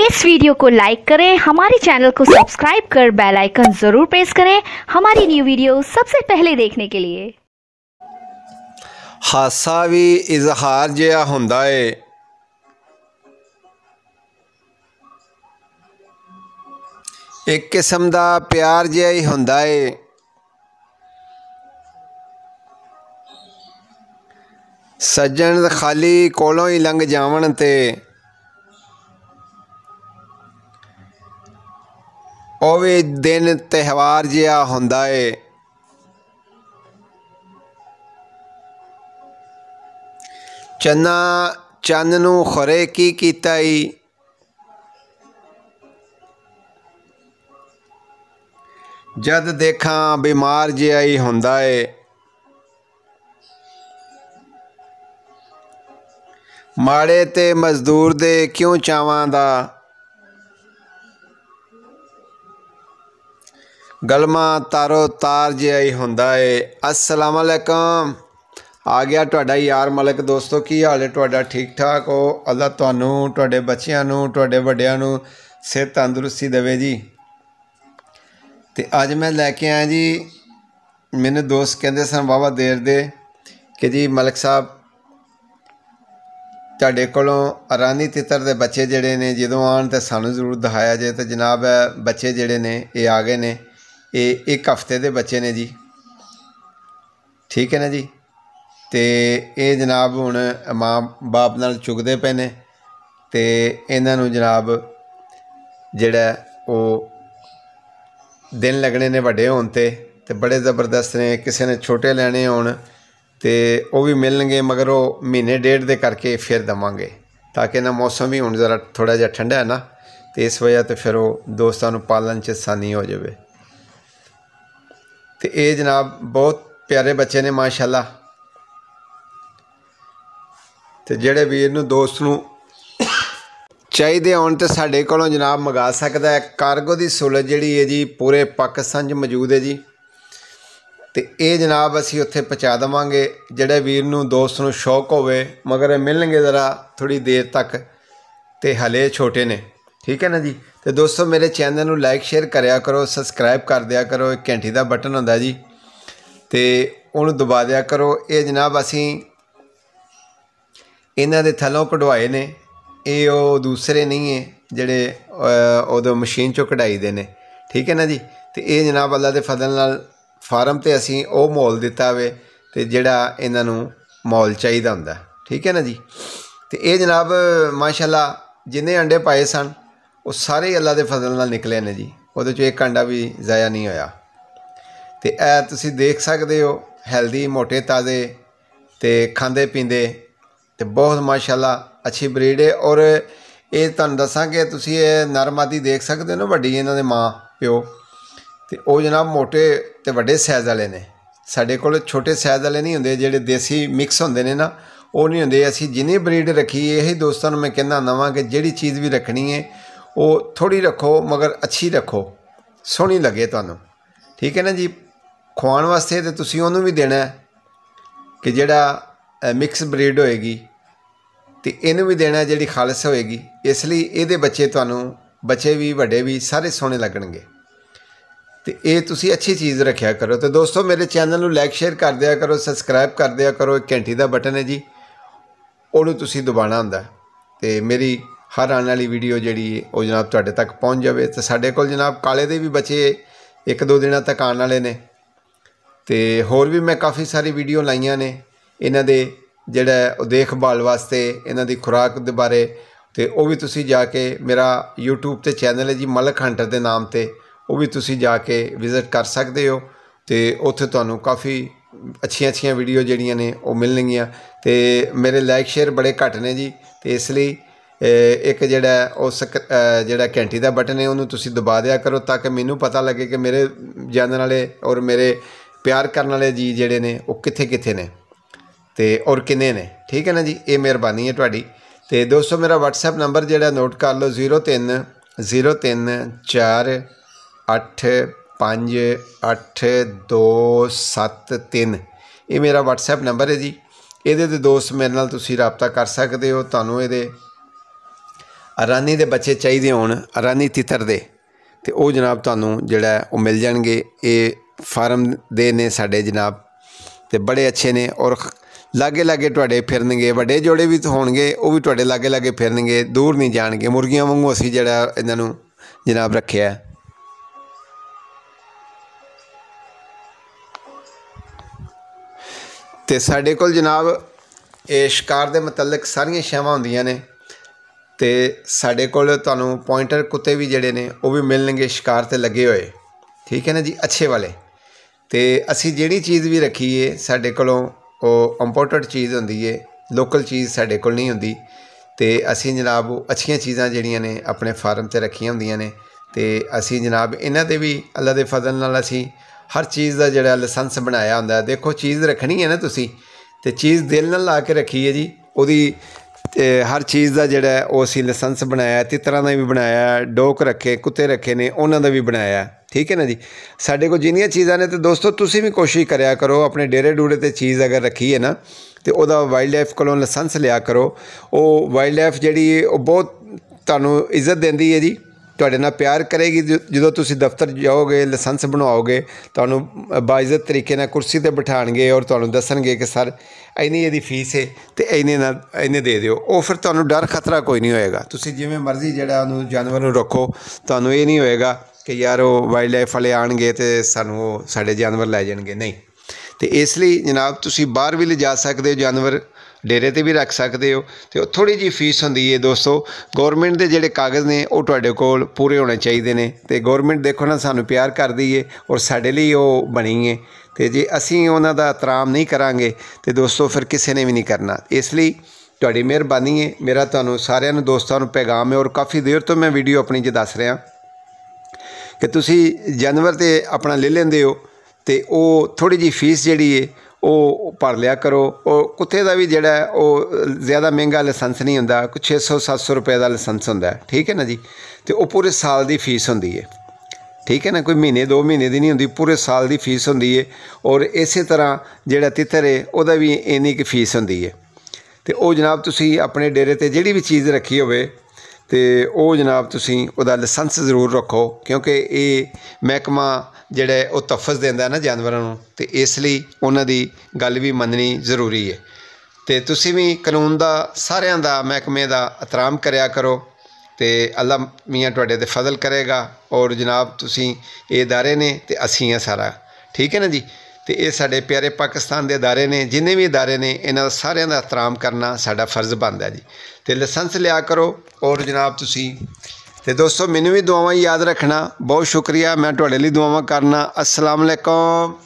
इस वीडियो को लाइक करें हमारे चैनल को सब्सक्राइब कर बेल आइकन जरूर प्रेस करें हमारी न्यू वीडियो सबसे पहले देखने के लिए ਹਾਸਾ ਵੀ ਇਜ਼ਹਾਰ ਜਿਹਾ ਹੁੰਦਾ ਏ ਇੱਕ ਕਿਸਮ ਦਾ ਪਿਆਰ ਜਿਹਾ ਹੀ ਹੁੰਦਾ ਏ ਸੱਜਣ ਖਾਲੀ ਕੋਲੋਂ ਹੀ ਲੰਘ ਜਾਵਣ ਤੇ ਉਹ ਵੀ ਦਿਨ ਤਿਹਵਾਰ ਜਿਹਾ ਹੁੰਦਾ ਏ ਚੰਨਾ ਚੰਨ ਨੂੰ ਖਰੇ ਕੀ ਕੀਤਾ ਈ ਜਦ ਦੇਖਾਂ ਬਿਮਾਰ ਜਿਹਾ ਹੀ ਹੁੰਦਾ ਏ ਮਾੜੇ ਤੇ ਮਜ਼ਦੂਰ ਦੇ ਕਿਉਂ ਚਾਵਾਂ ਦਾ ਗਲਮਾ ਤਾਰੋ ਤਾਰ ਜੇ ਆਈ ਹੁੰਦਾ ਏ ਅਸਲਾਮ ਅਲੈਕਮ ਆ ਗਿਆ ਤੁਹਾਡਾ ਯਾਰ ਮਲਕ ਦੋਸਤੋ ਕੀ ਹਾਲ ਏ ਤੁਹਾਡਾ ਠੀਕ ਠਾਕ ਹੋ ਅੱਲਾ ਤੁਹਾਨੂੰ ਤੁਹਾਡੇ ਬੱਚਿਆਂ ਨੂੰ ਤੁਹਾਡੇ ਵੱਡਿਆਂ ਨੂੰ ਸਿਹਤ ਤੰਦਰੁਸਤੀ ਦੇਵੇ ਜੀ ਤੇ ਅੱਜ ਮੈਂ ਲੈ ਕੇ ਆਇਆ ਜੀ ਮੈਨੂੰ ਦੋਸਤ ਕਹਿੰਦੇ ਸਨ ਬਾਬਾ ਦੇਰ ਦੇ ਕਿ ਜੀ ਮਲਕ ਸਾਹਿਬ ਤੁਹਾਡੇ ਕੋਲੋਂ ਅਰਾਨੀ ਤਿੱਤਰ ਦੇ ਬੱਚੇ ਜਿਹੜੇ ਨੇ ਜਦੋਂ ਆਣ ਤੇ ਸਾਨੂੰ ਜ਼ਰੂਰ ਦਿਖਾਇਆ ਜੇ ਤੇ ਜਨਾਬ ਬੱਚੇ ਜਿਹੜੇ ਨੇ ਇਹ ਆ ਗਏ ਨੇ ਇਹ ਇੱਕ ਹਫਤੇ ਦੇ ਬੱਚੇ ਨੇ ਜੀ ਠੀਕ ਹੈ ਨਾ ਜੀ ਤੇ ਇਹ ਜਨਾਬ ਹੁਣ ਮਾਂ ਬਾਪ ਨਾਲ ਚੁਗਦੇ ਪਏ ਨੇ ਤੇ ਇਹਨਾਂ ਨੂੰ ਜਨਾਬ ਜਿਹੜਾ ਉਹ ਦਿਨ ਲੱਗਣੇ ਨੇ ਵੱਡੇ ਹੋਣ ਤੇ ਤੇ ਬੜੇ ਜ਼ਬਰਦਸਤ ਨੇ ਕਿਸੇ ਨੇ ਛੋਟੇ ਲੈਣੇ ਹੋਣ ਤੇ ਉਹ ਵੀ ਮਿਲਣਗੇ ਮਗਰ ਉਹ ਮਹੀਨੇ ਡੇਢ ਦੇ ਕਰਕੇ ਫਿਰ ਦਵਾਂਗੇ ਤਾਂ ਕਿ ਨਾ ਮੌਸਮ ਵੀ ਹੁਣ ਜ਼ਰਾ ਥੋੜਾ ਜਿਹਾ ਠੰਡਾ ਹੈ ਨਾ ਤੇ ਇਸ ਵਜ੍ਹਾ ਤੇ ਫਿਰ ਉਹ ਦੋਸਤਾਂ ਨੂੰ ਪਾਲਣ 'ਚ ਆਸਾਨੀ ਹੋ ਜਾਵੇ ਤੇ ਇਹ ਜਨਾਬ ਬਹੁਤ ਪਿਆਰੇ ਬੱਚੇ ਨੇ ਮਾਸ਼ਾਅੱਲਾ ਤੇ ਜਿਹੜੇ ਵੀਰ ਨੂੰ ਦੋਸਤ ਨੂੰ ਚਾਹੀਦੇ ਹੋਣ ਤੇ ਸਾਡੇ ਕੋਲੋਂ ਜਨਾਬ ਮੰਗਾ ਸਕਦਾ ਹੈ ਕਾਰਗੋ ਦੀ ਸਹੂਲਤ ਜਿਹੜੀ ਹੈ ਜੀ ਪੂਰੇ ਪਾਕਿਸਤਾਨ 'ਚ ਮੌਜੂਦ ਹੈ ਜੀ ਤੇ ਇਹ ਜਨਾਬ ਅਸੀਂ ਉੱਥੇ ਪਹੁੰਚਾ ਦਵਾਂਗੇ ਜਿਹੜੇ ਵੀਰ ਨੂੰ ਦੋਸਤ ਨੂੰ ਸ਼ੌਕ ਹੋਵੇ ਮਗਰ ਮਿਲਣਗੇ ਜ਼ਰਾ ਥੋੜੀ ਦੇਰ ਤੱਕ ਤੇ ਹਲੇ ਛੋਟੇ ਨੇ ਠੀਕ ਹੈ ਨਾ ਜੀ ਤੇ ਦੋਸਤੋ ਮੇਰੇ ਚੈਨਲ ਨੂੰ ਲਾਈਕ ਸ਼ੇਅਰ ਕਰਿਆ ਕਰੋ ਸਬਸਕ੍ਰਾਈਬ ਕਰ ਦਿਆ ਕਰੋ ਇੱਕ ਘੰਟੀ ਦਾ ਬਟਨ ਹੁੰਦਾ ਜੀ ਤੇ ਉਹਨੂੰ ਦਬਾ ਦਿਆ ਕਰੋ ਇਹ ਜਨਾਬ ਅਸੀਂ ਇਹਨਾਂ ਦੇ ਥੱਲੋਂ ਕਢਵਾਏ ਨੇ ਇਹ ਉਹ ਦੂਸਰੇ ਨਹੀਂ ਹੈ ਜਿਹੜੇ ਉਹਦੇ ਮਸ਼ੀਨ ਚੋਂ ਕਢਾਈ ਦੇ ਨੇ ਠੀਕ ਹੈ ਨਾ ਜੀ ਤੇ ਇਹ ਜਨਾਬ ਅੱਲਾ ਦੇ ਫਜ਼ਲ ਨਾਲ ਫਾਰਮ ਤੇ ਅਸੀਂ ਉਹ ਮੋਲ ਦਿੱਤਾ ਵੇ ਤੇ ਜਿਹੜਾ ਇਹਨਾਂ ਨੂੰ ਮੋਲ ਚਾਹੀਦਾ ਹੁੰਦਾ ਠੀਕ ਹੈ ਨਾ ਜੀ ਤੇ ਇਹ ਜਨਾਬ ਮਾਸ਼ਾਅੱਲਾ ਜਿੰਨੇ ਅੰਡੇ ਪਾਏ ਸਨ ਉਹ ਸਾਰੇ ਅੱਲਾ ਦੇ ਫਜ਼ਲ ਨਾਲ ਨਿਕਲੇ ਨੇ ਜੀ ਉਹਦੇ ਚ ਇੱਕ ਅੰਡਾ ਵੀ ਜ਼ਾਇਆ ਨਹੀਂ ਹੋਇਆ ਤੇ ਐ ਤੁਸੀਂ ਦੇਖ ਸਕਦੇ ਹੋ ਹੈਲਦੀ ਮੋٹے ਤਾਜ਼ੇ ਤੇ ਖਾਂਦੇ ਪੀਂਦੇ ਤੇ ਬਹੁਤ ਮਾਸ਼ਾਅੱਲਾ ਅੱਛੀ ਬਰੀਡ ਹੈ ਔਰ ਇਹ ਤੁਹਾਨੂੰ ਦੱਸਾਂਗੇ ਤੁਸੀਂ ਇਹ ਨਰਮਾਦੀ ਦੇਖ ਸਕਦੇ ਹੋ ਨਾ ਵੱਡੀ ਇਹਨਾਂ ਦੇ ਮਾਂ ਪਿਓ ਤੇ ਉਹ ਜਨਾਬ ਮੋٹے ਤੇ ਵੱਡੇ ਸਾਈਜ਼ ਵਾਲੇ ਨੇ ਸਾਡੇ ਕੋਲ ਛੋਟੇ ਸਾਈਜ਼ ਵਾਲੇ ਨਹੀਂ ਹੁੰਦੇ ਜਿਹੜੇ ਦੇਸੀ ਮਿਕਸ ਹੁੰਦੇ ਨੇ ਨਾ ਉਹ ਨਹੀਂ ਹੁੰਦੇ ਅਸੀਂ ਜਿੰਨੀ ਬਰੀਡ ਰੱਖੀ ਇਹ ਹੀ ਦੋਸਤਾਂ ਨੂੰ ਮੈਂ ਕਹਿੰਦਾ ਨਵਾਂ ਕਿ ਜਿਹੜੀ ਚੀਜ਼ ਵੀ ਰੱਖਣੀ ਹੈ ਉਹ ਥੋੜੀ ਰੱਖੋ ਮਗਰ ਅੱਛੀ ਰੱਖੋ ਸੋਹਣੀ ਲੱਗੇ ਤੁਹਾਨੂੰ ਠੀਕ ਹੈ ਨਾ ਜੀ ਖਵਾਉਣ ਵਾਸਤੇ ਤੇ ਤੁਸੀਂ ਉਹਨੂੰ ਵੀ ਦੇਣਾ ਕਿ ਜਿਹੜਾ ਮਿਕਸ ਬਰੀਡ ਹੋਏਗੀ ਤੇ ਇਹਨੂੰ ਵੀ ਦੇਣਾ ਜਿਹੜੀ ਖਾਲਸ ਹੋਏਗੀ ਇਸ ਲਈ ਇਹਦੇ ਬੱਚੇ ਤੁਹਾਨੂੰ ਬੱਚੇ ਵੀ ਵੱਡੇ ਵੀ ਸਾਰੇ ਸੋਹਣੇ ਲੱਗਣਗੇ ਤੇ ਇਹ ਤੁਸੀਂ ਅੱਛੀ ਚੀਜ਼ ਰੱਖਿਆ ਕਰੋ ਤੇ ਦੋਸਤੋ ਮੇਰੇ ਚੈਨਲ ਨੂੰ ਲਾਈਕ ਸ਼ੇਅਰ ਕਰ ਦਿਆ ਕਰੋ ਸਬਸਕ੍ਰਾਈਬ ਕਰ ਦਿਆ ਕਰੋ ਇੱਕ ਘੰਟੀ ਦਾ ਬਟਨ ਹੈ ਜੀ ਉਹਨੂੰ ਤੁਸੀਂ ਦਬਾਣਾ ਹੁੰਦਾ ਤੇ ਮੇਰੀ ਹਰ ਆਉਣ ਵਾਲੀ ਵੀਡੀਓ ਜਿਹੜੀ ਉਹ ਜਨਾਬ ਤੁਹਾਡੇ ਤੱਕ ਪਹੁੰਚ ਜਾਵੇ ਤੇ ਸਾਡੇ ਕੋਲ ਜਨਾਬ ਕਾਲੇ ਦੇ ਵੀ ਬੱਚੇ ਇੱਕ ਦੋ ਦਿਨਾਂ ਤੱਕ ਆਉਣ ਵਾਲੇ ਨੇ ਤੇ ਹੋਰ ਵੀ ਮੈਂ ਕਾਫੀ ਸਾਰੀ ਵੀਡੀਓ ਲਾਈਆਂ ਨੇ ਇਹਨਾਂ ਦੇ ਜਿਹੜਾ ਉਹ ਦੇਖਭਾਲ ਵਾਸਤੇ ਇਹਨਾਂ ਦੀ ਖੁਰਾਕ ਦੇ ਬਾਰੇ ਤੇ ਉਹ ਵੀ ਤੁਸੀਂ ਜਾ ਕੇ ਮੇਰਾ YouTube ਤੇ ਚੈਨਲ ਹੈ ਜੀ ਮਲਕ ਹੰਟਰ ਦੇ ਨਾਮ ਤੇ ਉਹ ਵੀ ਤੁਸੀਂ ਜਾ ਕੇ ਵਿਜ਼ਿਟ ਕਰ ਸਕਦੇ ਹੋ ਤੇ ਉੱਥੇ ਤੁਹਾਨੂੰ ਕਾਫੀ ਅੱਛੀਆਂ ਅੱਛੀਆਂ ਵੀਡੀਓ ਜਿਹੜੀਆਂ ਨੇ ਉਹ ਮਿਲਣਗੀਆਂ ਤੇ ਮੇਰੇ ਲਾਈਕ ਸ਼ੇਅਰ ਬੜੇ ਘਟ ਨੇ ਜੀ ਤੇ ਇਸ ਲਈ ਇੱਕ ਜਿਹੜਾ ਉਹ ਜਿਹੜਾ ਘੰਟੀ ਦਾ ਬਟਨ ਹੈ ਉਹਨੂੰ ਤੁਸੀਂ ਦਬਾ ਦਿਆ ਕਰੋ ਤਾਂ ਕਿ ਮੈਨੂੰ ਪਤਾ ਲੱਗੇ ਕਿ ਮੇਰੇ ਜਾਣਨ ਵਾਲੇ ਔਰ ਮੇਰੇ ਪਿਆਰ ਕਰਨ ਵਾਲੇ ਜੀ ਜਿਹੜੇ ਨੇ ਉਹ ਕਿੱਥੇ ਕਿੱਥੇ ਨੇ ਤੇ ਔਰ ਕਿੰਨੇ ਨੇ ਠੀਕ ਹੈ ਨਾ ਜੀ ਇਹ ਮਿਹਰਬਾਨੀ ਹੈ ਤੁਹਾਡੀ ਤੇ ਦੋਸਤੋ ਮੇਰਾ WhatsApp ਨੰਬਰ ਜਿਹੜਾ ਨੋਟ ਕਰ ਲਓ 03 03 4 8 5 8 2 7 3 ਇਹ ਮੇਰਾ WhatsApp ਨੰਬਰ ਹੈ ਜੀ ਇਹਦੇ ਤੇ ਦੋਸਤ ਮੇਰੇ ਨਾਲ ਤੁਸੀਂ ਰਾਬਤਾ ਕਰ ਸਕਦੇ ਹੋ ਤੁਹਾਨੂੰ ਇਹਦੇ ਅਰਾਨੀ ਦੇ ਬੱਚੇ ਚਾਹੀਦੇ ਹੋਣ ਅਰਾਨੀ ਤਿੱਤਰ ਦੇ ਤੇ ਉਹ ਜਨਾਬ ਤੁਹਾਨੂੰ ਜਿਹੜਾ ਉਹ ਮਿਲ ਜਾਣਗੇ ਇਹ ਫਾਰਮ ਦੇ ਨੇ ਸਾਡੇ ਜਨਾਬ ਤੇ ਬੜੇ ਅੱਛੇ ਨੇ ਔਰ ਲਾਗੇ ਲਾਗੇ ਤੁਹਾਡੇ ਫਿਰਨਗੇ ਵੱਡੇ ਜੋੜੇ ਵੀ ਹੋਣਗੇ ਉਹ ਵੀ ਤੁਹਾਡੇ ਲਾਗੇ ਲਾਗੇ ਫਿਰਨਗੇ ਦੂਰ ਨਹੀਂ ਜਾਣਗੇ ਮੁਰਗੀਆਂ ਵਾਂਗੂ ਅਸੀਂ ਜਿਹੜਾ ਇਹਨਾਂ ਨੂੰ ਜਨਾਬ ਰੱਖਿਆ ਤੇ ਸਾਡੇ ਕੋਲ ਜਨਾਬ ਇਹ ਸ਼ਿਕਾਰ ਦੇ ਮੁਤਲਕ ਸਾਰੀਆਂ ਸ਼ੈਵਾਂ ਹੁੰਦੀਆਂ ਨੇ ਤੇ ਸਾਡੇ ਕੋਲ ਤੁਹਾਨੂੰ ਪੁਆਇੰਟਰ ਕੁੱਤੇ ਵੀ ਜਿਹੜੇ ਨੇ ਉਹ ਵੀ ਮਿਲਣਗੇ ਸ਼ਿਕਾਰ 'ਤੇ ਲੱਗੇ ਹੋਏ ਠੀਕ ਹੈ ਨਾ ਜੀ ਅੱਛੇ ਵਾਲੇ ਤੇ ਅਸੀਂ ਜਿਹੜੀ ਚੀਜ਼ ਵੀ ਰੱਖੀ ਏ ਸਾਡੇ ਕੋਲੋਂ ਉਹ ਇੰਪੋਰਟਡ ਚੀਜ਼ ਹੁੰਦੀ ਏ ਲੋਕਲ ਚੀਜ਼ ਸਾਡੇ ਕੋਲ ਨਹੀਂ ਹੁੰਦੀ ਤੇ ਅਸੀਂ ਜਨਾਬ ਅੱਛੀਆਂ ਚੀਜ਼ਾਂ ਜਿਹੜੀਆਂ ਨੇ ਆਪਣੇ ਫਾਰਮ ਤੇ ਰੱਖੀਆਂ ਹੁੰਦੀਆਂ ਨੇ ਤੇ ਅਸੀਂ ਜਨਾਬ ਇਹਨਾਂ ਦੇ ਵੀ ਅੱਲਾ ਦੇ ਫਜ਼ਲ ਨਾਲ ਅਸੀਂ ਹਰ ਚੀਜ਼ ਦਾ ਜਿਹੜਾ ਲਾਇਸੈਂਸ ਬਣਾਇਆ ਹੁੰਦਾ ਦੇਖੋ ਚੀਜ਼ ਰੱਖਣੀ ਹੈ ਨਾ ਤੁਸੀਂ ਤੇ ਚੀਜ਼ ਦਿਲ ਨਾਲ ਲਾ ਕੇ ਰੱਖੀ ਹੈ ਜੀ ਉਹਦੀ ਤੇ ਹਰ ਚੀਜ਼ ਦਾ ਜਿਹੜਾ ਉਹ ਅਸੀਂ ਲਾਇਸੈਂਸ ਬਣਾਇਆ ਤਿੱਤਰਾਂ ਦਾ ਵੀ ਬਣਾਇਆ ਡੋਕ ਰੱਖੇ ਕੁੱਤੇ ਰੱਖੇ ਨੇ ਉਹਨਾਂ ਦਾ ਵੀ ਬਣਾਇਆ ਠੀਕ ਹੈ ਨਾ ਜੀ ਸਾਡੇ ਕੋਲ ਜਿੰਨੀਆਂ ਚੀਜ਼ਾਂ ਨੇ ਤੇ ਦੋਸਤੋ ਤੁਸੀਂ ਵੀ ਕੋਸ਼ਿਸ਼ ਕਰਿਆ ਕਰੋ ਆਪਣੇ ਡੇਰੇ ਡੂੜੇ ਤੇ ਚੀਜ਼ ਅਗਰ ਰੱਖੀ ਹੈ ਨਾ ਤੇ ਉਹਦਾ ਵਾਈਲਡ ਲਾਈਫ ਕੋਲੋਂ ਲਾਇਸੈਂਸ ਲਿਆ ਕਰੋ ਉਹ ਵਾਈਲਡ ਲਾਈਫ ਜਿਹੜੀ ਉਹ ਬਹੁਤ ਤੁਹਾਨੂੰ ਇੱਜ਼ਤ ਦਿੰਦੀ ਹੈ ਜੀ ਤੁਹਾਡੇ ਨਾਲ ਪਿਆਰ ਕਰੇਗੀ ਜਦੋਂ ਤੁਸੀਂ ਦਫ਼ਤਰ ਜਾਓਗੇ ਲਾਇਸੈਂਸ ਬਣਵਾਓਗੇ ਤੁਹਾਨੂੰ ਬਾਇਜ਼ਤ ਤਰੀਕੇ ਨਾਲ ਕੁਰਸੀ ਤੇ ਬਿਠਾਣਗੇ ਔਰ ਤੁਹਾਨੂੰ ਦੱਸਣਗੇ ਕਿ ਸਰ ਇੰਨੀ ਇਹਦੀ ਫੀਸ ਹੈ ਤੇ ਇੰਨੇ ਨਾਲ ਇੰਨੇ ਦੇ ਦਿਓ ਉਹ ਫਿਰ ਤੁਹਾਨੂੰ ਡਰ ਖਤਰਾ ਕੋਈ ਨਹੀਂ ਹੋਏਗਾ ਤੁਸੀਂ ਜਿਵੇਂ ਮਰਜ਼ੀ ਜਿਹੜਾ ਉਹਨੂੰ ਜਾਨਵਰ ਨੂੰ ਰੱਖੋ ਤੁਹਾਨੂੰ ਇਹ ਨਹੀਂ ਹੋਏਗਾ ਕਿ ਯਾਰ ਉਹ ਵਾਈਲਡ ਲਾਈਫ ਵਾਲੇ ਆਣਗੇ ਤੇ ਸਾਨੂੰ ਉਹ ਸਾਡੇ ਜਾਨਵਰ ਲੈ ਜਾਣਗੇ ਨਹੀਂ ਤੇ ਇਸ ਲਈ ਜਨਾਬ ਤੁਸੀਂ ਬਾਹਰ ਵੀ ਲਿਜਾ ਸਕਦੇ ਹੋ ਜਾਨਵਰ ਡੇਰੇ ਤੇ ਵੀ ਰੱਖ ਸਕਦੇ ਹੋ ਤੇ ਉਹ ਥੋੜੀ ਜੀ ਫੀਸ ਹੁੰਦੀ ਹੈ ਦੋਸਤੋ ਗਵਰਨਮੈਂਟ ਦੇ ਜਿਹੜੇ ਕਾਗਜ਼ ਨੇ ਉਹ ਤੁਹਾਡੇ ਕੋਲ ਪੂਰੇ ਹੋਣੇ ਚਾਹੀਦੇ ਨੇ ਤੇ ਗਵਰਨਮੈਂਟ ਦੇਖੋ ਨਾ ਸਾਨੂੰ ਪਿਆਰ ਕਰਦੀ ਏ ਔਰ ਸਾਡੇ ਲਈ ਉਹ ਬਣੀ ਏ ਤੇ ਜੇ ਅਸੀਂ ਉਹਨਾਂ ਦਾ ਇਤਰਾਮ ਨਹੀਂ ਕਰਾਂਗੇ ਤੇ ਦੋਸਤੋ ਫਿਰ ਕਿਸੇ ਨੇ ਵੀ ਨਹੀਂ ਕਰਨਾ ਇਸ ਲਈ ਤੁਹਾਡੀ ਮਿਹਰਬਾਨੀ ਹੈ ਮੇਰਾ ਤੁਹਾਨੂੰ ਸਾਰਿਆਂ ਨੂੰ ਦੋਸਤਾਂ ਨੂੰ ਪੈਗਾਮ ਹੈ ਔਰ ਕਾਫੀ ਦੇਰ ਤੋਂ ਮੈਂ ਵੀਡੀਓ ਆਪਣੀ ਜੀ ਦੱਸ ਰਿਹਾ ਕਿ ਤੁਸੀਂ ਜਾਨਵਰ ਤੇ ਆਪਣਾ ਲੈ ਲੈਂਦੇ ਹੋ ਤੇ ਉਹ ਥੋੜੀ ਜੀ ਫੀਸ ਜਿਹੜੀ ਹੈ ਉਹ ਭਰ ਲਿਆ ਕਰੋ ਉਹ ਕੁੱਤੇ ਦਾ ਵੀ ਜਿਹੜਾ ਉਹ ਜ਼ਿਆਦਾ ਮਹਿੰਗਾ ਲਾਇਸੈਂਸ ਨਹੀਂ ਹੁੰਦਾ ਕੁ 600 700 ਰੁਪਏ ਦਾ ਲਾਇਸੈਂਸ ਹੁੰਦਾ ਠੀਕ ਹੈ ਨਾ ਜੀ ਤੇ ਉਹ ਪੂਰੇ ਸਾਲ ਦੀ ਫੀਸ ਹੁੰਦੀ ਹੈ ਠੀਕ ਹੈ ਨਾ ਕੋਈ ਮਹੀਨੇ 2 ਮਹੀਨੇ ਦੀ ਨਹੀਂ ਹੁੰਦੀ ਪੂਰੇ ਸਾਲ ਦੀ ਫੀਸ ਹੁੰਦੀ ਹੈ ਔਰ ਇਸੇ ਤਰ੍ਹਾਂ ਜਿਹੜਾ ਤਿੱਤਰ ਹੈ ਉਹਦਾ ਵੀ ਇੰਨੀ ਕਿ ਫੀਸ ਹੁੰਦੀ ਹੈ ਤੇ ਉਹ ਜਨਾਬ ਤੁਸੀਂ ਆਪਣੇ ਡੇਰੇ ਤੇ ਜਿਹੜੀ ਵੀ ਚੀਜ਼ ਰੱਖੀ ਹੋਵੇ ਤੇ ਉਹ ਜਨਾਬ ਤੁਸੀਂ ਉਹਦਾ ਲਾਇਸੈਂਸ ਜ਼ਰੂਰ ਰੱਖੋ ਕਿਉਂਕਿ ਇਹ ਮਹਿਕਮਾ ਜਿਹੜਾ ਉਹ ਤਫਜ਼ ਦਿੰਦਾ ਨਾ ਜਾਨਵਰਾਂ ਨੂੰ ਤੇ ਇਸ ਲਈ ਉਹਨਾਂ ਦੀ ਗੱਲ ਵੀ ਮੰਨਣੀ ਜ਼ਰੂਰੀ ਹੈ ਤੇ ਤੁਸੀਂ ਵੀ ਕਾਨੂੰਨ ਦਾ ਸਾਰਿਆਂ ਦਾ ਮਹਿਕਮੇ ਦਾ ਇਤਰਾਮ ਕਰਿਆ ਕਰੋ ਤੇ ਅੱਲਾ ਮੀਆਂ ਤੁਹਾਡੇ ਤੇ ਫਜ਼ਲ ਕਰੇਗਾ ਔਰ ਜਨਾਬ ਤੁਸੀਂ ਇਹ ادارے ਨੇ ਤੇ ਅਸੀਂ ਆ ਸਾਰਾ ਠੀਕ ਹੈ ਨਾ ਜੀ ਤੇ ਇਹ ਸਾਡੇ ਪਿਆਰੇ ਪਾਕਿਸਤਾਨ ਦੇ ادارے ਨੇ ਜਿੰਨੇ ਵੀ ادارے ਨੇ ਇਹਨਾਂ ਦਾ ਸਾਰਿਆਂ ਦਾ ਇਤਰਾਮ ਕਰਨਾ ਸਾਡਾ ਫਰਜ਼ ਬਣਦਾ ਜੀ ਤੇ ਲਾਇਸੈਂਸ ਲਿਆ ਕਰੋ ਔਰ ਜਨਾਬ ਤੁਸੀਂ ਤੇ ਦੋਸਤੋ ਮੈਨੂੰ ਵੀ ਦੁਆਵਾਂ ਯਾਦ ਰੱਖਣਾ ਬਹੁਤ ਸ਼ੁਕਰੀਆ ਮੈਂ ਤੁਹਾਡੇ ਲਈ ਦੁਆਵਾਂ ਕਰਨਾ ਅਸਲਾਮ ਅਲੈਕਮ